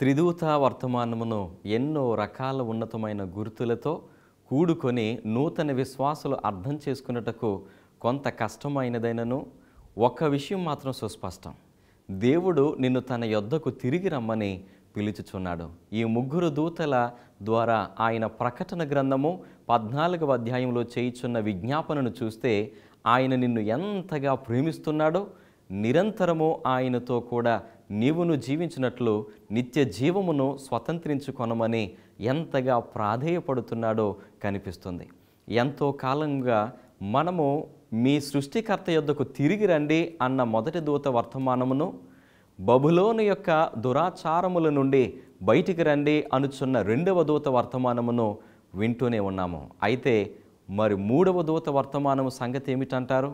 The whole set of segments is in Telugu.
త్రిదూత వర్తమానమును ఎన్నో రకాల ఉన్నతమైన గుర్తులతో కూడుకొని నూతన విశ్వాసులు అర్థం చేసుకున్నటకు కొంత కష్టమైనదైనను ఒక్క విషయం మాత్రం సుస్పష్టం దేవుడు నిన్ను తన యొద్దకు తిరిగి రమ్మని పిలుచుచున్నాడు ఈ ముగ్గురు దూతల ద్వారా ఆయన ప్రకటన గ్రంథము పద్నాలుగవ అధ్యాయంలో చేయుచున్న విజ్ఞాపనను చూస్తే ఆయన నిన్ను ఎంతగా ప్రేమిస్తున్నాడో నిరంతరము ఆయనతో కూడా నీవును జీవించినట్లు నిత్య జీవమును స్వతంత్రించుకొనమని ఎంతగా ప్రాధేయపడుతున్నాడో కనిపిస్తుంది ఎంతో కాలంగా మనము మీ సృష్టికర్త యొద్దకు తిరిగి రండి అన్న మొదటి దూత వర్తమానమును బబులోని యొక్క దురాచారముల నుండి బయటికి రండి అనుచున్న రెండవ దూత వర్తమానమును వింటూనే ఉన్నాము అయితే మరి మూడవ దూత వర్తమానము సంగతి ఏమిటంటారు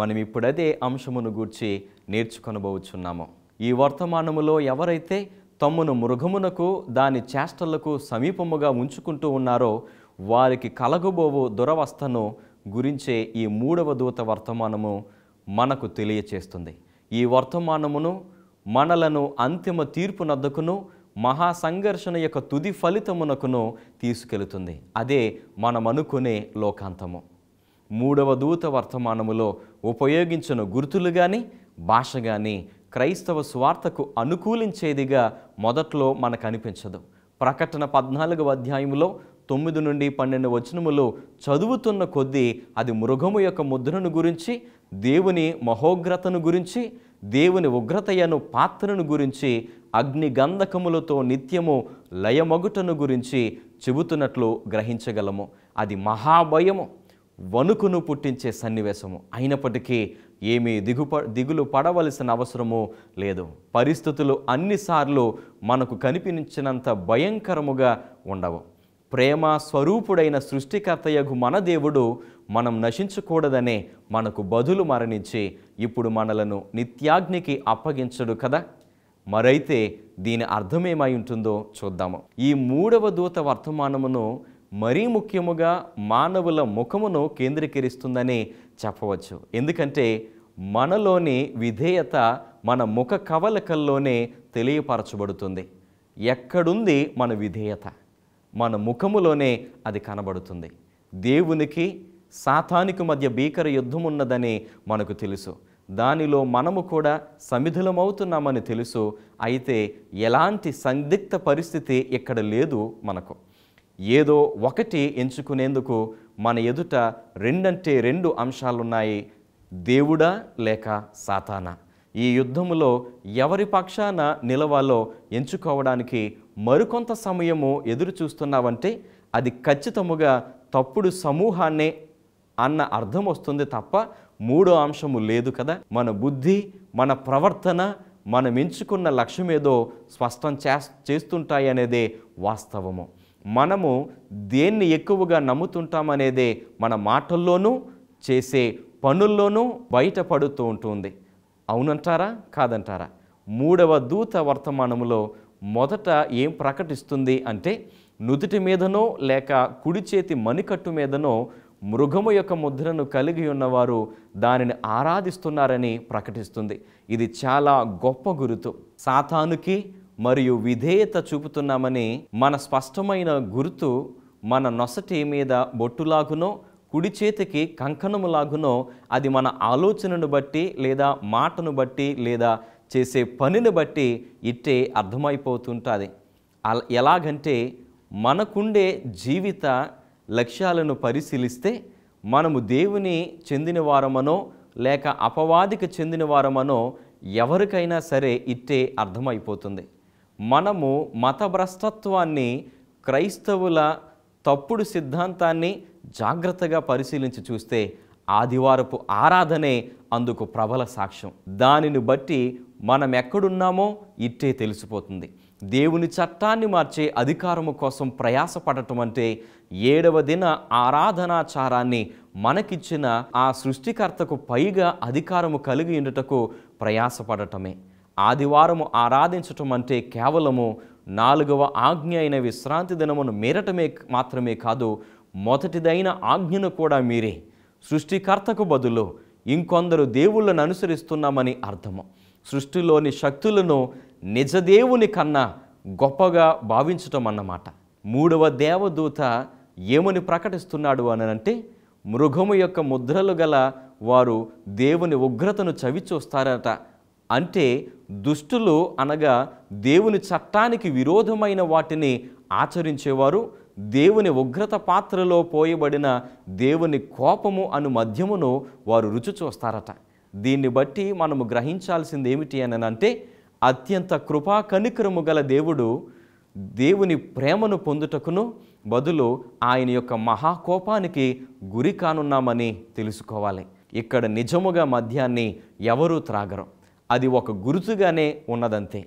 మనం ఇప్పుడదే అంశమును గూర్చి నేర్చుకొనబోచున్నాము ఈ వర్తమానములో ఎవరైతే తమ్మును మృగమునకు దాని చేష్టలకు సమీపముగా ఉంచుకుంటూ ఉన్నారో వారికి కలగబోవు దురవస్థను గురించే ఈ మూడవ దూత వర్తమానము మనకు తెలియచేస్తుంది ఈ వర్తమానమును మనలను అంతిమ తీర్పునద్దకును మహాసంఘర్షణ యొక్క తుది ఫలితమునకును తీసుకెళుతుంది అదే మనం అనుకునే లోకాంతము మూడవ దూత వర్తమానములో ఉపయోగించిన గుర్తులు కానీ భాష కానీ క్రైస్తవ స్వార్థకు అనుకూలించేదిగా మొదట్లో మనకు అనిపించదు ప్రకటన పద్నాలుగు అధ్యాయంలో తొమ్మిది నుండి పన్నెండు వచనములు చదువుతున్న కొద్దీ అది మృగము యొక్క ముద్రను గురించి దేవుని మహోగ్రతను గురించి దేవుని ఉగ్రతయను పాత్రను గురించి అగ్ని గంధకములతో నిత్యము లయమగుటను గురించి చెబుతున్నట్లు గ్రహించగలము అది మహాభయము వణుకును పుట్టించే సన్నివేశము అయినప్పటికీ ఏమీ దిగుప దిగులు పడవలసిన అవసరము లేదు పరిస్థితులు అన్నిసార్లు మనకు కనిపించినంత భయంకరముగా ఉండవు ప్రేమ స్వరూపుడైన సృష్టికర్తయగు మన దేవుడు మనం నశించకూడదనే మనకు బదులు మరణించి ఇప్పుడు మనలను నిత్యాగ్నికి అప్పగించడు కదా మరైతే దీని అర్థమేమై ఉంటుందో చూద్దాము ఈ మూడవ దూత వర్తమానమును మరీ ముఖ్యముగా మానవుల ముఖమును కేంద్రీకరిస్తుందని చెప్పవచ్చు ఎందుకంటే మనలోని విధేయత మన ముఖ కవలకల్లోనే తెలియపరచబడుతుంది ఎక్కడుంది మన విధేయత మన ముఖములోనే అది కనబడుతుంది దేవునికి సాతానికి మధ్య భీకర యుద్ధం ఉన్నదని మనకు తెలుసు దానిలో మనము కూడా సమిధులమవుతున్నామని తెలుసు అయితే ఎలాంటి సందిగ్ధ పరిస్థితి ఇక్కడ లేదు మనకు ఏదో ఒకటి ఎంచుకునేందుకు మన ఎదుట రెండంటే రెండు అంశాలున్నాయి దేవుడా లేక సాతానా ఈ యుద్ధములో ఎవరి పక్షాన నిలవాలో ఎంచుకోవడానికి మరికొంత సమయము ఎదురు చూస్తున్నావంటే అది ఖచ్చితముగా తప్పుడు సమూహాన్నే అన్న అర్థం వస్తుంది తప్ప మూడో అంశము లేదు కదా మన బుద్ధి మన ప్రవర్తన మనం ఎంచుకున్న లక్ష్యమేదో స్పష్టం చేస్తుంటాయి అనేదే వాస్తవము మనము దేన్ని ఎక్కువగా నమ్ముతుంటామనేదే మన మాటల్లోనూ చేసే పనుల్లోనూ బయటపడుతూ ఉంటుంది అవునంటారా కాదంటారా మూడవ దూత వర్తమానంలో మొదట ఏం ప్రకటిస్తుంది అంటే నుదుటి మీదనో లేక కుడి చేతి మణికట్టు మీదనో మృగము యొక్క ముద్రను కలిగి ఉన్నవారు దానిని ఆరాధిస్తున్నారని ప్రకటిస్తుంది ఇది చాలా గొప్ప గురుతు సాతానుకి మరియు విధేయత చూపుతున్నామని మన స్పష్టమైన గుర్తు మన నొసటి మీద బొట్టులాగునో కుడి చేతికి కంకణములాగునో అది మన ఆలోచనను బట్టి లేదా మాటను బట్టి లేదా చేసే పనిని బట్టి ఇట్టే అర్థమైపోతుంటుంది ఎలాగంటే మనకుండే జీవిత లక్ష్యాలను పరిశీలిస్తే మనము దేవుని చెందిన వారమనో లేక అపవాదికి చెందిన వారమనో ఎవరికైనా సరే ఇట్టే అర్థమైపోతుంది మనము మతభ్రష్టత్వాన్ని క్రైస్తవుల తప్పుడు సిద్ధాంతాన్ని జాగ్రత్తగా పరిశీలించి చూస్తే ఆదివారపు ఆరాధనే అందుకు ప్రబల సాక్ష్యం దానిని బట్టి మనం ఎక్కడున్నామో ఇట్టే తెలిసిపోతుంది దేవుని చట్టాన్ని మార్చే అధికారము కోసం ప్రయాసపడటం అంటే ఏడవ దిన ఆరాధనాచారాన్ని మనకిచ్చిన ఆ సృష్టికర్తకు పైగా అధికారము కలిగి ఉండటకు ప్రయాసపడటమే ఆదివారము ఆరాధించటం అంటే కేవలము నాలుగవ ఆజ్ఞ అయిన విశ్రాంతి దినమును మీరటమే మాత్రమే కాదు మొదటిదైన ఆజ్ఞను కూడా మీరే సృష్టికర్తకు బదులు ఇంకొందరు దేవుళ్ళను అనుసరిస్తున్నామని అర్థము సృష్టిలోని శక్తులను నిజదేవుని కన్నా గొప్పగా భావించటం అన్నమాట మూడవ దేవదూత ఏమని ప్రకటిస్తున్నాడు అని అంటే మృగము యొక్క ముద్రలు గల వారు దేవుని ఉగ్రతను చవిచూస్తారట అంటే దుష్టులు అనగా దేవుని చట్టానికి విరోధమైన వాటిని ఆచరించేవారు దేవుని ఉగ్రత పాత్రలో పోయబడిన దేవుని కోపము అను మధ్యమును వారు రుచి చూస్తారట దీన్ని బట్టి మనము గ్రహించాల్సింది ఏమిటి అని అంటే అత్యంత కృపా కనికరము గల దేవుడు దేవుని ప్రేమను పొందుటకును బదులు ఆయన యొక్క మహాకోపానికి గురి కానున్నామని తెలుసుకోవాలి ఇక్కడ నిజముగా మద్యాన్ని ఎవరూ త్రాగరు అది ఒక గుర్తుగానే ఉన్నదంతే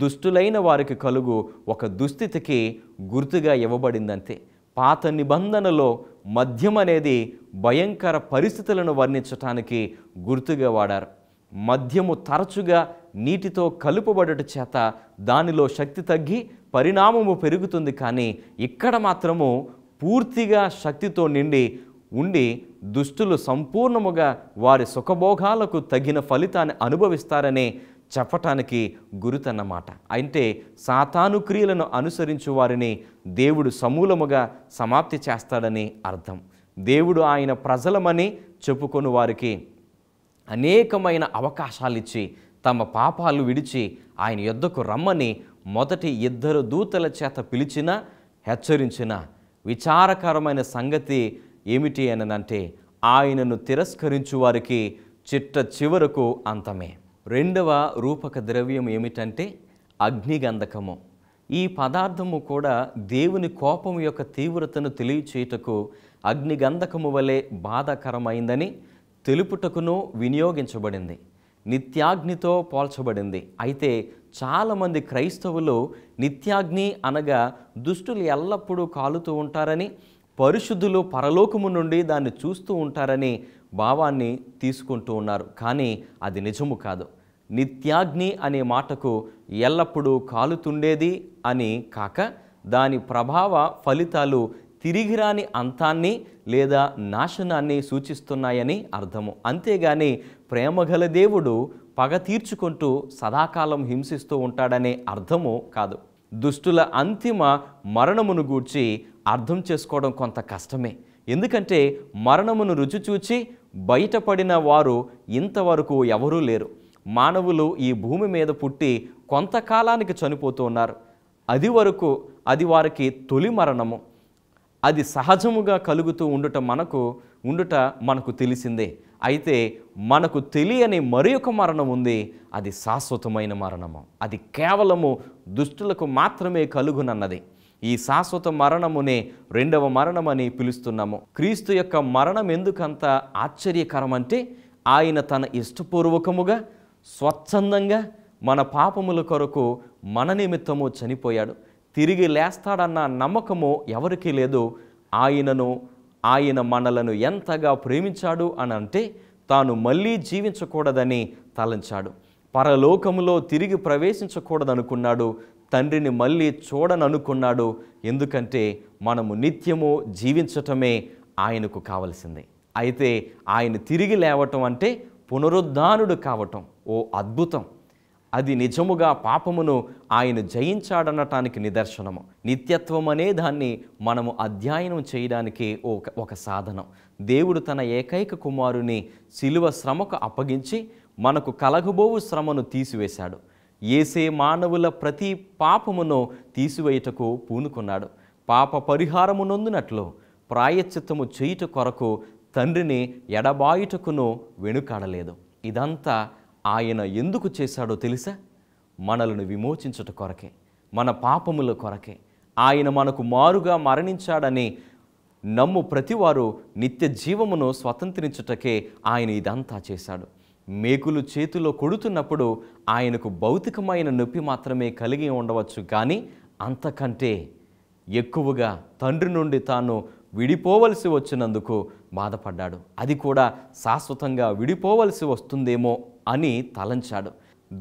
దుష్టులైన వారికి కలుగు ఒక దుస్థితికి గుర్తుగా ఇవ్వబడిందంతే పాత నిబంధనలో మద్యం అనేది భయంకర పరిస్థితులను వర్ణించటానికి గుర్తుగా వాడారు మద్యము తరచుగా నీటితో కలుపబడట చేత దానిలో శక్తి తగ్గి పరిణామము పెరుగుతుంది కానీ ఇక్కడ మాత్రము పూర్తిగా శక్తితో నిండి ఉండి దుష్టులు సంపూర్ణముగా వారి సుఖభోగాలకు తగిన ఫలితాన్ని అనుభవిస్తారనే చెప్పటానికి గురుతన్నమాట అయితే సాతాను క్రియలను అనుసరించు వారిని దేవుడు సమూలముగా సమాప్తి చేస్తాడని అర్థం దేవుడు ఆయన ప్రజలమని చెప్పుకొని వారికి అనేకమైన అవకాశాలిచ్చి తమ పాపాలు విడిచి ఆయన యుద్ధకు రమ్మని మొదటి ఇద్దరు దూతల చేత పిలిచిన హెచ్చరించిన విచారకరమైన సంగతి ఏమిటి అనంటే ఆయనను తిరస్కరించు వారికి చిట్ట చివరకు అంతమే రెండవ రూపక ద్రవ్యం ఏమిటంటే అగ్నిగంధకము ఈ పదార్థము కూడా దేవుని కోపము యొక్క తీవ్రతను తెలియచేయుటకు అగ్నిగంధకము వలె బాధాకరమైందని తెలుపుటకును వినియోగించబడింది నిత్యాగ్నితో పోల్చబడింది అయితే చాలామంది క్రైస్తవులు నిత్యాగ్ని అనగా దుష్టులు ఎల్లప్పుడూ కాలుతూ ఉంటారని పరిశుద్ధులు పరలోకము నుండి దాన్ని చూస్తూ ఉంటారని భావాన్ని తీసుకుంటూ ఉన్నారు కానీ అది నిజము కాదు నిత్యాగ్ని అనే మాటకు ఎల్లప్పుడూ కాలుతుండేది అని కాక దాని ప్రభావ ఫలితాలు తిరిగిరాని అంతాన్ని లేదా నాశనాన్ని సూచిస్తున్నాయని అర్థము అంతేగాని ప్రేమగల దేవుడు పగ తీర్చుకుంటూ సదాకాలం హింసిస్తూ ఉంటాడనే అర్థము కాదు దుష్టుల అంతిమ మరణమును గూర్చి అర్థం చేసుకోవడం కొంత కష్టమే ఎందుకంటే మరణమును రుచి చూచి బయటపడిన వారు ఇంతవరకు ఎవరూ లేరు మానవులు ఈ భూమి మీద పుట్టి కొంతకాలానికి చనిపోతూ ఉన్నారు అది వరకు అది వారికి తొలి మరణము అది సహజముగా కలుగుతూ ఉండుట మనకు ఉండుట మనకు తెలిసిందే అయితే మనకు తెలియని మరి ఒక మరణం ఉంది అది శాశ్వతమైన మరణము అది కేవలము దుష్టులకు మాత్రమే కలుగునన్నది ఈ శాశ్వత మరణమునే రెండవ మరణమని పిలుస్తున్నాము క్రీస్తు యొక్క మరణం ఎందుకంత ఆశ్చర్యకరమంటే ఆయన తన ఇష్టపూర్వకముగా స్వచ్ఛందంగా మన పాపముల కొరకు మన నిమిత్తము చనిపోయాడు తిరిగి లేస్తాడన్న నమ్మకము ఎవరికీ లేదు ఆయనను ఆయన మనలను ఎంతగా ప్రేమించాడు అని అంటే తాను మళ్ళీ జీవించకూడదని తలంచాడు పరలోకములో తిరిగి ప్రవేశించకూడదనుకున్నాడు తండ్రిని మళ్ళీ చూడననుకున్నాడు ఎందుకంటే మనము నిత్యము జీవించటమే ఆయనకు కావలసింది అయితే ఆయన తిరిగి లేవటం అంటే పునరుద్ధానుడు కావటం ఓ అద్భుతం అది నిజముగా పాపమును ఆయన జయించాడనటానికి నిదర్శనము నిత్యత్వం అనే దాన్ని మనము అధ్యయనం చేయడానికి ఒక ఒక సాధనం దేవుడు తన ఏకైక కుమారుని శిలువ శ్రమకు అప్పగించి మనకు కలగబోవు శ్రమను తీసివేశాడు ఏసే మానవుల ప్రతి పాపమును తీసివేయుటకు పూనుకున్నాడు పాప పరిహారమునందునట్లు ప్రాయశ్చిత్తము చేయుట కొరకు తండ్రిని ఎడబాయుటకును వెనుకాడలేదు ఇదంతా ఆయన ఎందుకు చేశాడో తెలుసా మనలను విమోచించుట కొరకే మన పాపముల కొరకే ఆయన మనకు మారుగా మరణించాడని నమ్ము ప్రతివారు నిత్య జీవమును స్వతంత్రించుటకే ఆయన ఇదంతా చేశాడు మేకులు చేతిలో కొడుతున్నప్పుడు ఆయనకు భౌతికమైన నొప్పి మాత్రమే కలిగి ఉండవచ్చు కానీ అంతకంటే ఎక్కువగా తండ్రి నుండి తాను విడిపోవలసి వచ్చినందుకు బాధపడ్డాడు అది కూడా శాశ్వతంగా విడిపోవలసి వస్తుందేమో అని తలంచాడు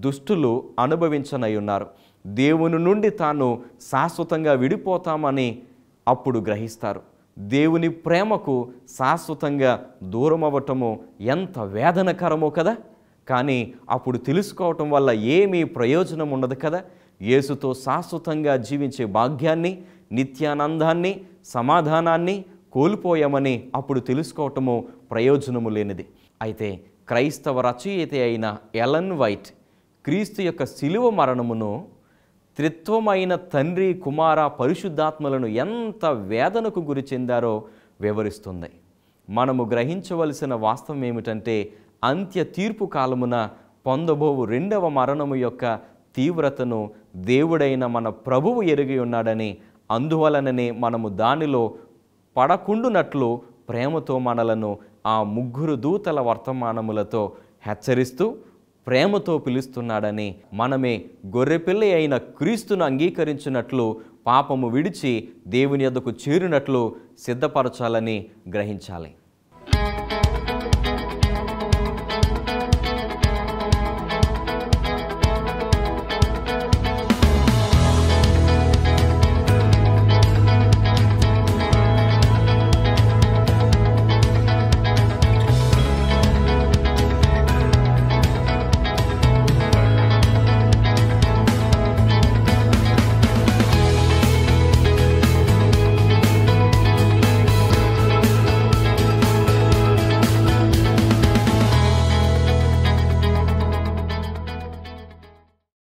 దుష్టులు అనుభవించనై ఉన్నారు దేవుని నుండి తాను శాశ్వతంగా విడిపోతామని అప్పుడు గ్రహిస్తారు దేవుని ప్రేమకు శాశ్వతంగా దూరం అవ్వటము ఎంత వేదనకరమో కదా కానీ అప్పుడు తెలుసుకోవటం వల్ల ఏమీ ప్రయోజనం ఉండదు కదా యేసుతో శాశ్వతంగా జీవించే భాగ్యాన్ని నిత్యానందాన్ని సమాధానాన్ని కోల్పోయామని అప్పుడు తెలుసుకోవటము ప్రయోజనము లేనిది అయితే క్రైస్తవ రచయిత అయిన ఎలన్ వైట్ క్రీస్తు యొక్క శిలువ మరణమును త్రిత్వమైన తండ్రి కుమార పరిశుద్ధాత్మలను ఎంత వేదనకు గురి చెందారో వివరిస్తుంది మనము గ్రహించవలసిన వాస్తవం ఏమిటంటే అంత్య తీర్పు కాలమున పొందబోవు రెండవ మరణము యొక్క తీవ్రతను దేవుడైన మన ప్రభువు ఎరిగి ఉన్నాడని అందువలననే మనము దానిలో పడకుండునట్లు ప్రేమతో మనలను ఆ ముగ్గురు దూతల వర్తమానములతో హెచ్చరిస్తూ ప్రేమతో పిలుస్తున్నాడని మనమే గొర్రెపిల్ల అయిన క్రీస్తును అంగీకరించినట్లు పాపము విడిచి దేవుని ఎద్దకు చేరినట్లు సిద్ధపరచాలని గ్రహించాలి